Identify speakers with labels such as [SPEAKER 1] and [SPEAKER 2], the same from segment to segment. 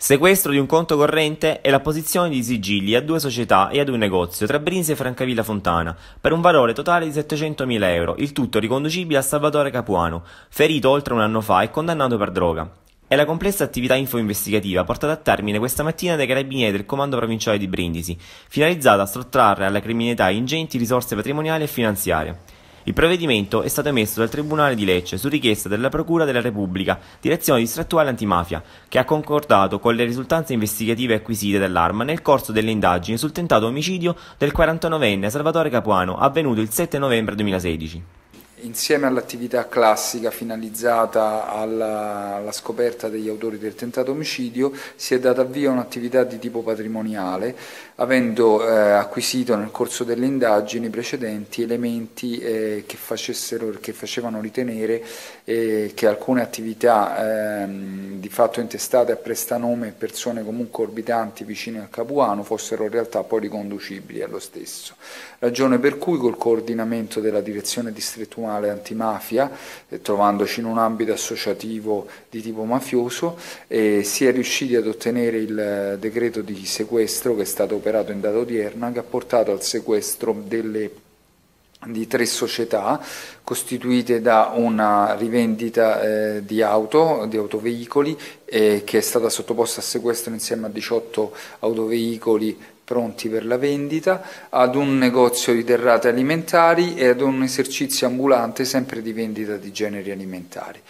[SPEAKER 1] Sequestro di un conto corrente e l'apposizione di sigilli a due società e ad un negozio tra Brinzi e Francavilla Fontana per un valore totale di 700.000 euro, il tutto riconducibile a Salvatore Capuano, ferito oltre un anno fa e condannato per droga. È la complessa attività info-investigativa portata a termine questa mattina dai carabinieri del Comando Provinciale di Brindisi, finalizzata a sottrarre alla criminalità ingenti risorse patrimoniali e finanziarie. Il provvedimento è stato emesso dal Tribunale di Lecce su richiesta della Procura della Repubblica, Direzione Distrattuale Antimafia, che ha concordato con le risultanze investigative acquisite dall'arma nel corso delle indagini sul tentato omicidio del 49enne Salvatore Capuano avvenuto il 7 novembre 2016
[SPEAKER 2] insieme all'attività classica finalizzata alla, alla, scoperta degli autori del tentato omicidio, si è data via un'attività di tipo patrimoniale, avendo eh, acquisito nel corso delle indagini precedenti elementi eh, che, che, facevano ritenere eh, che alcune attività ehm, di fatto intestate a prestanome e persone comunque orbitanti vicine al Capuano fossero in realtà poi riconducibili allo stesso. Ragione per cui col coordinamento della direzione distrettuale comunale antimafia, eh, trovandoci in un ambito associativo di tipo mafioso, si è riusciti ad ottenere il eh, decreto di sequestro che è stato operato in data odierna, che ha portato al sequestro delle persone di tre società costituite da una rivendita eh, di auto, di autoveicoli, eh, che è stata sottoposta a sequestro insieme a 18 autoveicoli pronti per la vendita, ad un negozio di derrate alimentari e ad un esercizio ambulante sempre di vendita di generi alimentari.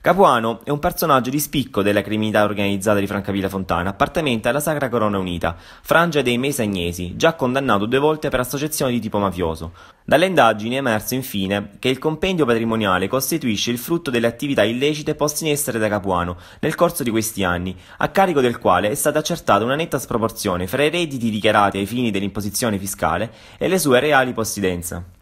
[SPEAKER 1] Capuano è un personaggio di spicco della criminalità organizzata di Francavilla Fontana, appartenente alla Sacra Corona Unita, frangia dei Mesagnesi, già condannato due volte per associazione di tipo mafioso. Dalle indagini è emerso infine che il compendio patrimoniale costituisce il frutto delle attività illecite poste in essere da Capuano nel corso di questi anni, a carico del quale è stata accertata una netta sproporzione fra i redditi dichiarati ai fini dell'imposizione fiscale e le sue reali possidenze.